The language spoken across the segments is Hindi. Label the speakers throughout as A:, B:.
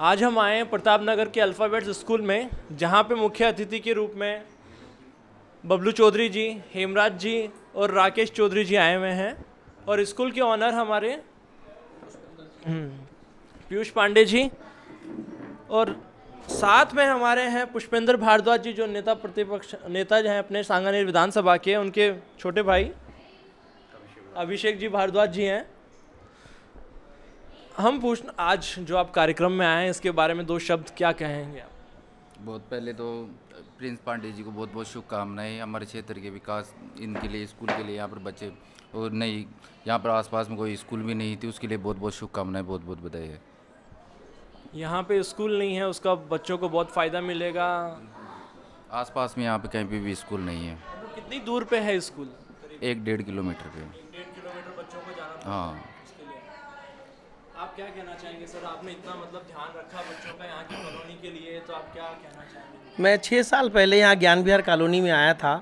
A: आज हम आए हैं प्रताप नगर के अल्फ़ाबेट्स स्कूल में जहाँ पे मुख्य अतिथि के रूप में बबलू चौधरी जी हेमराज जी और राकेश चौधरी जी आए हुए हैं और स्कूल के ऑनर हमारे हम्म, पीयूष पांडे जी और साथ में हमारे हैं पुष्पेंद्र भारद्वाज जी जो नेता प्रतिपक्ष नेता जो हैं अपने सांगानेर विधानसभा के उनके छोटे भाई अभिषेक जी भारद्वाज जी हैं हम पूछ आज जो आप कार्यक्रम में आए हैं इसके बारे में दो शब्द क्या कहेंगे आप
B: बहुत पहले तो प्रिंस पांडे जी को बहुत बहुत शुभकामनाएं हमारे क्षेत्र के विकास इनके लिए स्कूल के लिए यहाँ पर बच्चे और नहीं यहाँ पर आसपास में कोई स्कूल भी नहीं थी उसके लिए बहुत बहुत शुभकामनाएं बहुत बहुत बधाई है
A: यहाँ पे स्कूल नहीं है उसका बच्चों को बहुत फ़ायदा मिलेगा आसपास
B: में यहाँ पे कहीं पे भी स्कूल नहीं है
A: कितनी दूर पे है स्कूल
B: एक डेढ़ किलोमीटर पे
A: हाँ क्या कहना चाहेंगे सर आपने इतना मतलब ध्यान रखा बच्चों का यहाँ की कॉलोनी के लिए तो आप क्या कहना
C: चाहेंगे मैं छः साल पहले यहाँ ज्ञान विहार कॉलोनी में आया था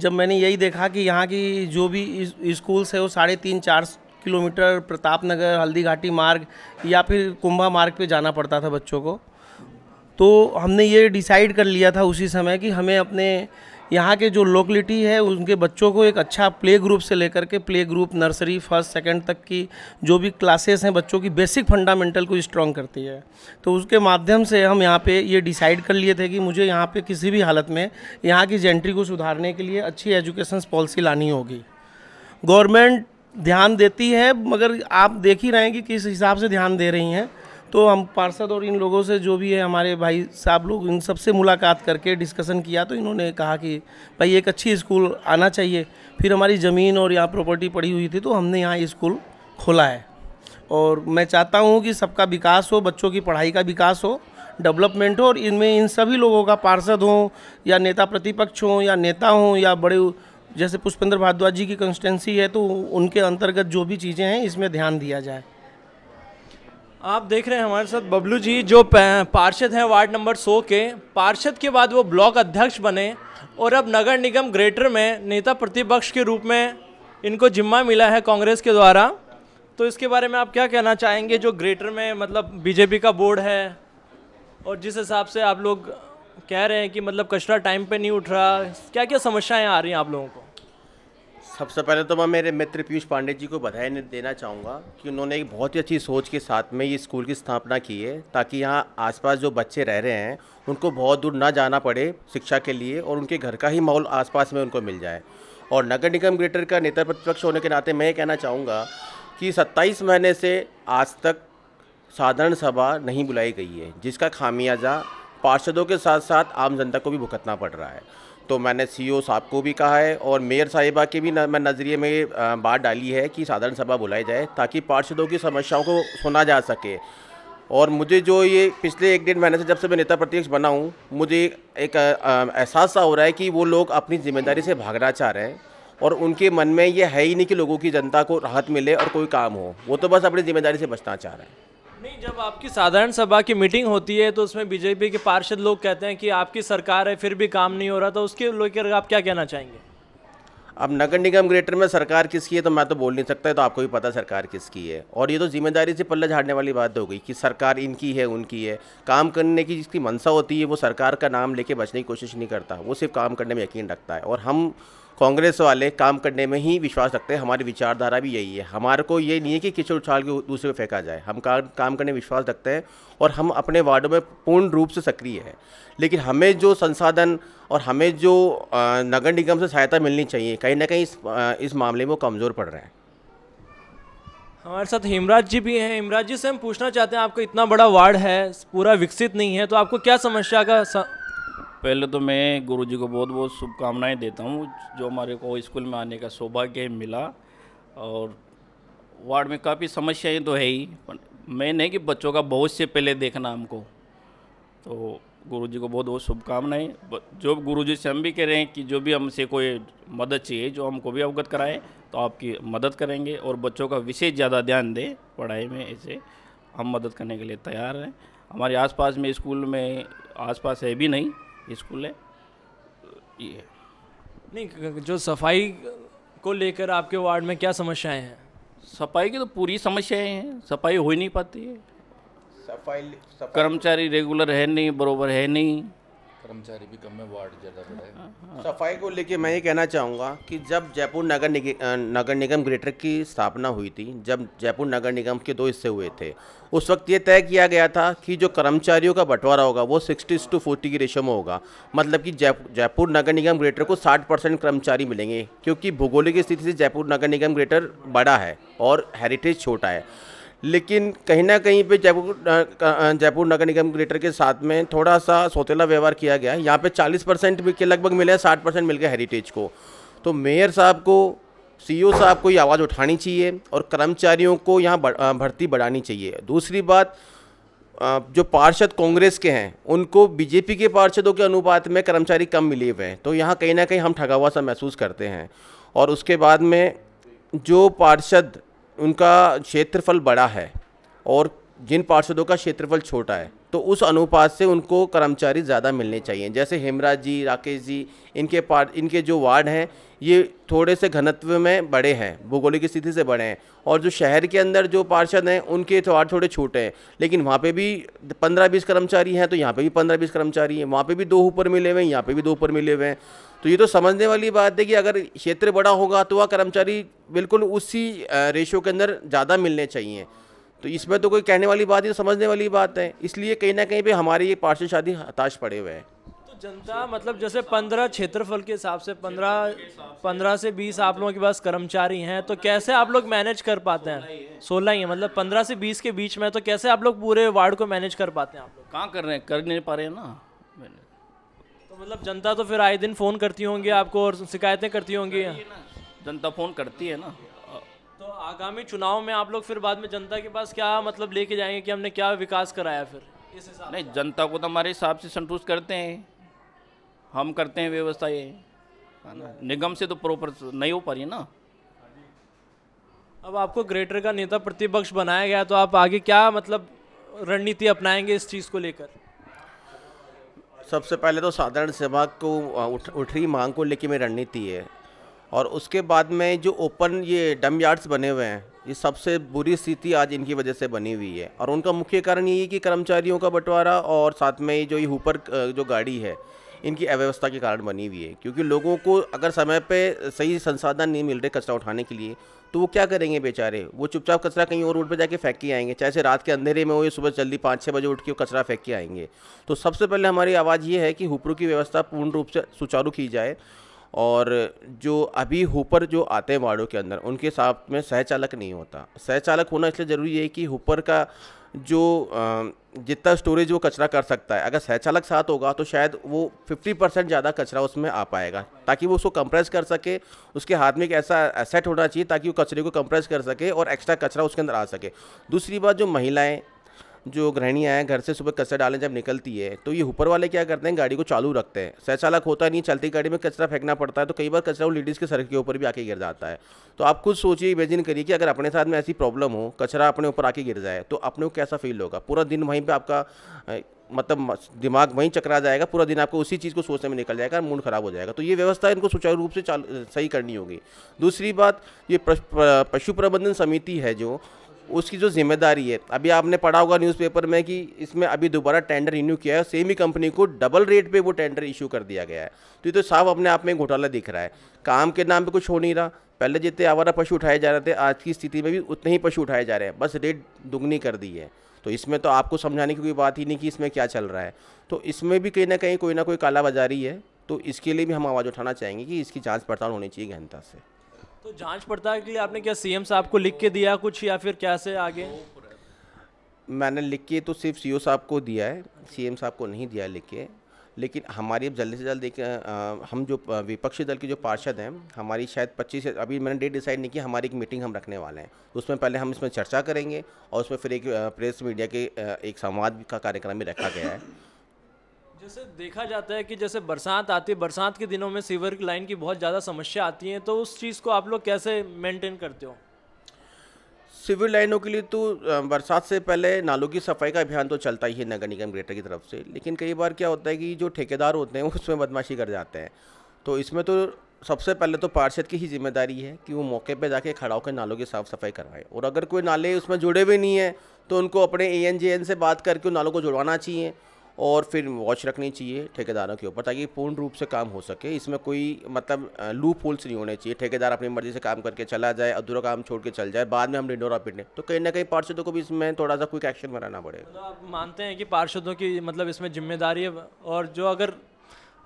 C: जब मैंने यही देखा कि यहाँ की जो भी स्कूल्स है वो साढ़े तीन चार किलोमीटर प्रताप नगर हल्दी घाटी मार्ग या फिर कुंभा मार्ग पे जाना पड़ता था बच्चों को तो हमने ये डिसाइड कर लिया था उसी समय कि हमें अपने यहाँ के जो लोकलिटी है उनके बच्चों को एक अच्छा प्ले ग्रुप से लेकर के play group nursery first second तक की जो भी क्लासेस हैं बच्चों की बेसिक फंडामेंटल को स्ट्रॉन्ग करती है तो उसके माध्यम से हम यहाँ पे ये डिसाइड कर लिए थे कि मुझे यहाँ पे किसी भी हालत में यहाँ की जेंट्री को सुधारने के लिए अच्छी एजुकेशन पॉलिसी लानी होगी गवर्नमेंट ध्यान देती है मगर आप देख ही रहे हैं कि किस हिसाब से ध्यान दे रही हैं तो हम पार्षद और इन लोगों से जो भी है हमारे भाई साहब लोग इन सबसे मुलाकात करके डिस्कशन किया तो इन्होंने कहा कि भाई एक अच्छी स्कूल आना चाहिए फिर हमारी ज़मीन और यहाँ प्रॉपर्टी पड़ी हुई थी तो हमने यहाँ स्कूल खोला है और मैं चाहता हूँ कि सबका विकास हो बच्चों की पढ़ाई का विकास हो डेवलपमेंट हो और इनमें इन सभी लोगों का पार्षद हों या नेता प्रतिपक्ष हों या नेता हों या बड़े जैसे पुष्पेंद्र भारद्वाज जी की कंस्टेंसी है तो उनके अंतर्गत जो भी चीज़ें हैं इसमें ध्यान दिया जाए आप देख रहे हैं हमारे साथ बबलू जी
A: जो पार्षद हैं वार्ड नंबर 100 के पार्षद के बाद वो ब्लॉक अध्यक्ष बने और अब नगर निगम ग्रेटर में नेता प्रतिपक्ष के रूप में इनको जिम्मा मिला है कांग्रेस के द्वारा तो इसके बारे में आप क्या कहना चाहेंगे जो ग्रेटर में मतलब बीजेपी का बोर्ड है और जिस हिसाब से आप लोग कह रहे हैं कि मतलब कचरा टाइम पर नहीं उठ रहा
D: क्या क्या समस्याएँ आ रही हैं आप लोगों को सबसे पहले तो मैं मेरे मित्र पीयूष पांडे जी को बधाई देना चाहूँगा कि उन्होंने एक बहुत ही अच्छी सोच के साथ में ये स्कूल की स्थापना की है ताकि यहाँ आसपास जो बच्चे रह रहे हैं उनको बहुत दूर ना जाना पड़े शिक्षा के लिए और उनके घर का ही माहौल आसपास में उनको मिल जाए और नगर निगम ग्रेटर का नेता प्रतिपक्ष होने के नाते मैं ये कहना चाहूँगा कि सत्ताईस महीने से आज तक साधारण सभा नहीं बुलाई गई है जिसका खामियाजा पार्षदों के साथ साथ आम जनता को भी भुगतना पड़ रहा है तो मैंने सी e साहब को भी कहा है और मेयर साहिबा के भी न, मैं नज़रिए में बात डाली है कि साधारण सभा बुलाई जाए ताकि पार्षदों की समस्याओं को सुना जा सके और मुझे जो ये पिछले एक डेढ़ महीने से जब से मैं नेता प्रत्यक्ष बना हूँ मुझे एक एहसास सा हो रहा है कि वो लोग अपनी जिम्मेदारी से भागना चाह रहे हैं और उनके मन में ये है ही नहीं कि लोगों की जनता को राहत मिले और कोई काम हो वो तो बस अपनी जिम्मेदारी से बचना चाह रहे हैं
A: नहीं जब आपकी साधारण सभा की मीटिंग होती है तो उसमें बीजेपी के पार्षद लोग कहते हैं कि आपकी सरकार है फिर भी काम नहीं हो रहा तो उसके लेकर आप क्या कहना चाहेंगे
D: अब नगर निगम ग्रेटर में सरकार किसकी है तो मैं तो बोल नहीं सकता तो आपको भी पता सरकार किसकी है और ये तो जिम्मेदारी से पल्ला झाड़ने वाली बात हो गई कि सरकार इनकी है उनकी है काम करने की जिसकी मनसा होती है वो सरकार का नाम लेके बचने की कोशिश नहीं करता वो सिर्फ काम करने में यकीन रखता है और हम कांग्रेस वाले काम करने में ही विश्वास रखते हैं हमारी विचारधारा भी यही है हमारे को ये नहीं है कि किचड़ उछाल के दूसरे पे फेंका जाए हम काम काम करने में विश्वास रखते हैं और हम अपने वार्डों में पूर्ण रूप से सक्रिय हैं लेकिन हमें जो संसाधन और हमें जो नगर निगम से सहायता मिलनी चाहिए कहीं ना कहीं इस, इस मामले में कमज़ोर पड़ रहे हैं
A: हमारे साथ हेमराज जी भी हैं हेमराज जी से हम पूछना चाहते हैं आपका इतना बड़ा वार्ड है पूरा विकसित नहीं है तो आपको क्या समस्या का
B: पहले तो मैं गुरु जी को बहुत बहुत शुभकामनाएँ देता हूँ जो हमारे को स्कूल में आने का सौभाग्य मिला और वार्ड में काफ़ी समस्याएं तो है ही मेन है कि बच्चों का बहुत से पहले देखना हमको तो गुरु जी को बहुत बहुत शुभकामनाएं जो गुरु जी से हम भी कह रहे हैं कि जो भी हमसे कोई मदद चाहिए जो हमको भी अवगत कराएँ तो आपकी मदद करेंगे और बच्चों का विशेष ज़्यादा ध्यान दें पढ़ाई में ऐसे हम मदद करने के लिए तैयार हैं हमारे आसपास में स्कूल में आसपास है भी नहीं स्कूल है ये
A: नहीं जो सफाई को लेकर आपके वार्ड में क्या समस्याएं हैं सफाई की तो पूरी समस्याएं हैं सफाई हो ही नहीं पाती है
D: सफाई, सफाई कर्मचारी रेगुलर है नहीं बरोबर है नहीं कर्मचारी भी कम है वार्ड ज़्यादा बड़ा है हाँ, हाँ। सफाई को लेके मैं ये कहना चाहूँगा कि जब जयपुर नगर निगम नगर निगम ग्रेटर की स्थापना हुई थी जब जयपुर नगर निगम के दो हिस्से हुए थे उस वक्त ये तय किया गया था कि जो कर्मचारियों का बंटवारा होगा वो सिक्सटी टू फोर्टी की रेशो में होगा मतलब कि जयपुर नगर निगम ग्रेटर को साठ परसेंट कर्मचारी मिलेंगे क्योंकि भूगोलिक स्थिति से जयपुर नगर निगम ग्रेटर बड़ा है और हेरिटेज छोटा है लेकिन कहीं ना कहीं पे जयपुर जयपुर नगर निगम ग्रेटर के साथ में थोड़ा सा सौतेला व्यवहार किया गया है यहाँ पे 40 परसेंट के लगभग मिले साठ परसेंट मिल गया हेरिटेज को तो मेयर साहब को सीईओ e साहब को ये आवाज़ उठानी चाहिए और कर्मचारियों को यहाँ भर्ती बढ़ानी चाहिए दूसरी बात जो पार्षद कांग्रेस के हैं उनको बीजेपी के पार्षदों के अनुपात में कर्मचारी कम मिले हुए हैं तो यहाँ कहीं ना कहीं हम ठगा हुआ सा महसूस करते हैं और उसके बाद में जो पार्षद उनका क्षेत्रफल बड़ा है और जिन पार्षदों का क्षेत्रफल छोटा है तो उस अनुपात से उनको कर्मचारी ज़्यादा मिलने चाहिए जैसे हेमराज जी राकेश जी इनके पार्ट इनके जो वार्ड हैं ये थोड़े से घनत्व में बड़े हैं भूगोलिक स्थिति से बड़े हैं और जो शहर के अंदर जो पार्षद हैं उनके त्यौहार थोड़े छोटे हैं लेकिन वहाँ पे भी पंद्रह बीस कर्मचारी हैं तो यहाँ पे भी पंद्रह बीस कर्मचारी हैं वहाँ पे भी दो ऊपर मिले हुए हैं यहाँ पे भी दो ऊपर मिले हुए हैं तो ये तो समझने वाली बात है कि अगर क्षेत्र बड़ा होगा तो वह कर्मचारी बिल्कुल उसी रेशो के अंदर ज़्यादा मिलने चाहिए तो इसमें तो कोई कहने वाली बात ही समझने वाली बात है इसलिए कहीं ना कहीं पर हमारे ये पार्षद शादी हताश पड़े हुए हैं
A: जनता मतलब जैसे पंद्रह क्षेत्रफल के हिसाब से पंद्रह पंद्रह से बीस आप लोगों के पास कर्मचारी हैं तो कैसे आप लोग मैनेज कर पाते हैं सोलह ही है मतलब पंद्रह से बीस के बीच में तो कैसे आप लोग पूरे वार्ड को मैनेज कर पाते हैं आप लोग कहाँ कर रहे हैं कर नहीं पा रहे हैं ना तो मतलब जनता तो फिर आए दिन फ़ोन करती होंगी आपको और शिकायतें करती होंगी जनता फ़ोन करती है ना तो आगामी चुनाव में आप लोग फिर बाद में जनता के पास क्या मतलब लेके जाएंगे कि हमने क्या विकास कराया फिर नहीं जनता को तो हमारे हिसाब से संतुष्ट करते हैं हम करते हैं व्यवस्था ये निगम से तो
B: प्रॉपर नहीं हो पा रही है ना
A: अब आपको ग्रेटर का नेता प्रतिपक्ष बनाया गया तो आप आगे क्या मतलब रणनीति अपनाएंगे इस चीज़ को लेकर
D: सबसे पहले तो साधारण सेवा को उठ उठ रही मांग को लेकर मेरी रणनीति है और उसके बाद में जो ओपन ये डम यार्ड्स बने हुए हैं ये सबसे बुरी स्थिति आज इनकी वजह से बनी हुई है और उनका मुख्य कारण यही है कि कर्मचारियों का बंटवारा और साथ में जो ये ऊपर जो गाड़ी है इनकी अव्यवस्था के कारण बनी हुई है क्योंकि लोगों को अगर समय पर सही संसाधन नहीं मिल रहे कचरा उठाने के लिए तो वो क्या करेंगे बेचारे वो चुपचाप कचरा कहीं और रोड पर जाके फेंक के आएंगे चाहे से रात के अंधेरे में हो या सुबह जल्दी पाँच छः बजे उठ के कचरा फेंक के आएंगे तो सबसे पहले हमारी आवाज़ ये है कि हुपरू की व्यवस्था पूर्ण रूप से सुचारू की जाए और जो अभी हुपर जो आते हैं वार्डों के अंदर उनके साथ में सहचालक नहीं होता सहचालक होना इसलिए ज़रूरी है कि हुपर का जो जितना स्टोरेज वो कचरा कर सकता है अगर सहचालक साथ होगा तो शायद वो 50 परसेंट ज़्यादा कचरा उसमें आ पाएगा ताकि वो उसको कंप्रेस कर सके उसके हाथ में एक ऐसा एसेट होना चाहिए ताकि वो कचरे को कंप्रेस कर सके और एक्स्ट्रा कचरा उसके अंदर आ सके दूसरी बात जो महिलाएं जो गृहणियाँ हैं घर से सुबह कचरा डालने जब निकलती है तो ये ऊपर वाले क्या करते हैं गाड़ी को चालू रखते हैं चालक होता नहीं चलती गाड़ी में कचरा फेंकना पड़ता है तो कई बार कचरा वो लेडीज़ के सर के ऊपर भी आके गिर जाता है तो आप खुद सोचिए इमेजिन करिए कि अगर अपने साथ में ऐसी प्रॉब्लम हो कचरा अपने ऊपर आके गिर जाए तो अपने को कैसा फील होगा पूरा दिन वहीं पर आपका मतलब दिमाग वहीं चकरा जाएगा पूरा दिन आपको उसी चीज़ को सोचने में निकल जाएगा मूड ख़राब हो जाएगा तो ये व्यवस्था इनको सुचारू रूप से सही करनी होगी दूसरी बात ये पशु प्रबंधन समिति है जो उसकी जो जिम्मेदारी है अभी आपने पढ़ा होगा न्यूज़पेपर में कि इसमें अभी दोबारा टेंडर रिन्यू किया है सेम ही कंपनी को डबल रेट पे वो टेंडर इशू कर दिया गया है तो ये तो साफ अपने आप में घोटाला दिख रहा है काम के नाम पे कुछ हो नहीं रहा पहले जितने आवारा पशु उठाए जा रहे थे आज की स्थिति में भी उतने ही पशु उठाए जा रहे हैं बस रेट दुगनी कर दी है तो इसमें तो आपको समझाने की कोई बात ही नहीं कि इसमें क्या चल रहा है तो इसमें भी कहीं ना कहीं कोई ना कोई कालाबाजारी है तो इसके लिए भी हम आवाज़ उठाना चाहेंगे कि इसकी जाँच पड़ताल होनी चाहिए गहनता से
A: तो जांच पड़ताल के लिए आपने क्या सीएम साहब को लिख के
D: दिया कुछ या फिर
A: क्या से आगे
D: मैंने लिख के तो सिर्फ सीओ साहब को दिया है सीएम साहब को नहीं दिया लिख के लेकिन हमारी अब जल्दी से जल्द एक हम जो विपक्षी दल के जो पार्षद हैं हमारी शायद 25 अभी मैंने डेट डिसाइड नहीं की हमारी एक मीटिंग हम रखने वाले हैं उसमें पहले हम इसमें चर्चा करेंगे और उसमें फिर एक प्रेस मीडिया के एक संवाद का कार्यक्रम भी रखा गया है
A: जैसे देखा जाता है कि जैसे बरसात आती है बरसात के दिनों में सीवर लाइन की बहुत ज़्यादा समस्या आती है तो उस चीज़ को आप लोग कैसे मेंटेन करते हो
D: सिविल लाइनों के लिए तो बरसात से पहले नालों की सफाई का अभियान तो चलता ही है नगर निगम ग्रेटर की तरफ से लेकिन कई बार क्या होता है कि जो ठेकेदार होते हैं वो उसमें बदमाशी कर जाते हैं तो इसमें तो सबसे पहले तो पार्षद की ही जिम्मेदारी है कि वो मौके पे जाके खड़ा होकर नालों की साफ़ सफाई करवाएं और अगर कोई नाले उसमें जुड़े हुए नहीं हैं तो उनको अपने ए एन जे एन से बात करके नालों को जुड़वाना चाहिए और फिर वॉच रखनी चाहिए ठेकेदारों के ऊपर ताकि पूर्ण रूप से काम हो सके इसमें कोई मतलब लूप होल्स नहीं होने चाहिए ठेकेदार अपनी मर्ज़ी से काम करके चला जाए अधूरा काम छोड़ के चल जाए बाद में हम डिंडोरा पिटने तो कहीं ना कहीं पार्षदों को भी इसमें थोड़ा सा क्विक एक्शन बनाना पड़ेगा तो
A: आप मानते हैं कि पार्षदों की मतलब इसमें जिम्मेदारी है और जो अगर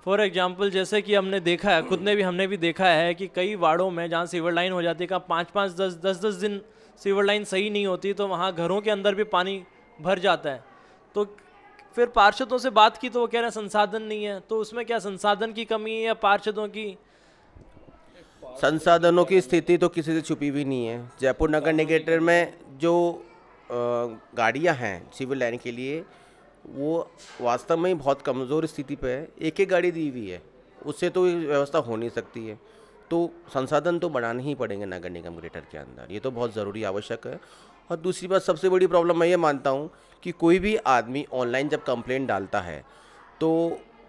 A: फॉर एग्जाम्पल जैसे कि हमने देखा है खुद ने भी हमने भी देखा है कि कई वार्डों में जहाँ सीवर लाइन हो जाती है कहाँ पाँच पाँच दस दस दस दिन सीवर लाइन सही नहीं होती तो वहाँ घरों के अंदर भी पानी भर जाता है तो फिर पार्षदों से बात की तो वो कह रहे हैं संसाधन नहीं है तो उसमें क्या संसाधन की कमी है या पार्षदों की
D: संसाधनों की स्थिति तो किसी से छुपी हुई नहीं है जयपुर नगर निगेटर में जो गाड़ियां हैं सिविल लाइन के लिए वो वास्तव में ही बहुत कमज़ोर स्थिति पे है एक एक गाड़ी दी हुई है उससे तो व्यवस्था हो नहीं सकती है तो संसाधन तो बढ़ाने ही पड़ेंगे नगर निगम ग्रेटर के अंदर ये तो बहुत ज़रूरी आवश्यक है और दूसरी बात सबसे बड़ी प्रॉब्लम मैं ये मानता हूँ कि कोई भी आदमी ऑनलाइन जब कंप्लेंट डालता है तो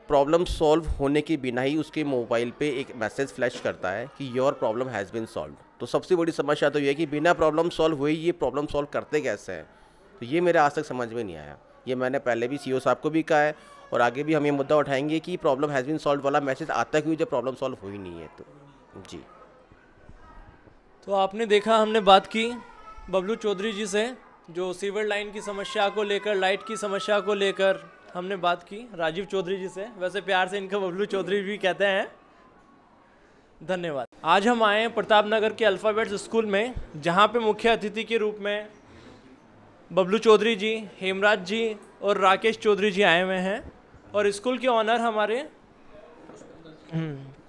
D: प्रॉब्लम सॉल्व होने के बिना ही उसके मोबाइल पे एक मैसेज फ्लैश करता है कि your problem has been solved तो सबसे बड़ी समस्या तो ये है कि बिना प्रॉब्लम सॉल्व हुए ये प्रॉब्लम सॉल्व करते कैसे हैं तो ये मेरे आज तक समझ में नहीं आया ये मैंने पहले भी सी e साहब को भी कहा है और आगे भी हम ये मुद्दा उठाएंगे कि प्रॉब्लम हैज़ बिन सॉल्व वाला मैसेज आता क्यों जब प्रॉब्लम सॉल्व हुई नहीं है तो जी
A: तो आपने देखा हमने बात की बबलू चौधरी जी से जो सीवर लाइन की समस्या को लेकर लाइट की समस्या को लेकर हमने बात की राजीव चौधरी जी से वैसे प्यार से इनका बबलू चौधरी भी कहते हैं धन्यवाद आज हम आए हैं प्रताप नगर के अल्फ़ाबेट्स स्कूल में जहाँ पे मुख्य अतिथि के रूप में बबलू चौधरी जी हेमराज जी और राकेश चौधरी जी आए हुए हैं और स्कूल के ऑनर हमारे
C: हम्म,